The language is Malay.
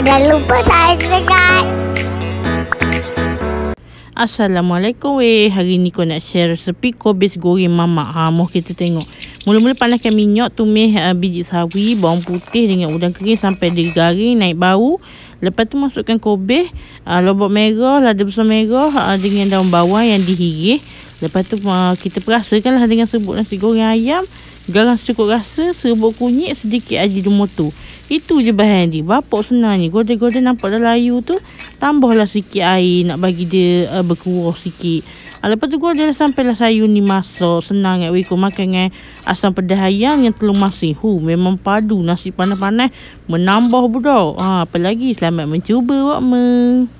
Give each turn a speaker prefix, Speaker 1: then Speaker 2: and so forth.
Speaker 1: dah lupa saya sangat.
Speaker 2: Assalamualaikum weh. Hari ni kau nak share resepi kobis goreng mamak. Ha, moh kita tengok. Mula-mula panaskan minyak, tumis uh, eh, biji sawi, bawang putih dengan udang kering sampai dia garing, naik bau. Lepas tu masukkan kobis, uh, ah, lobok merah, lada besar merah uh, dengan daun bawang yang dihirih. Lepas tu uh, kita perasakanlah dengan sebut nasi goreng ayam. Garam secukup rasa, serbuk kunyit, sedikit aji tu, Itu je bahan dia. Bapak sebenarnya. Goda-goda nampak dah layu tu. Tambahlah sikit air nak bagi dia uh, berkuah sikit. Ha, lepas tu gua dah sampai lah sayur ni masak. Senang kan. Eh, Weko makan dengan asam pedas ayam yang telur masin. Hu, memang padu nasi panas-panas. Menambah budak. Ha, apa lagi? Selamat mencuba, Wakma.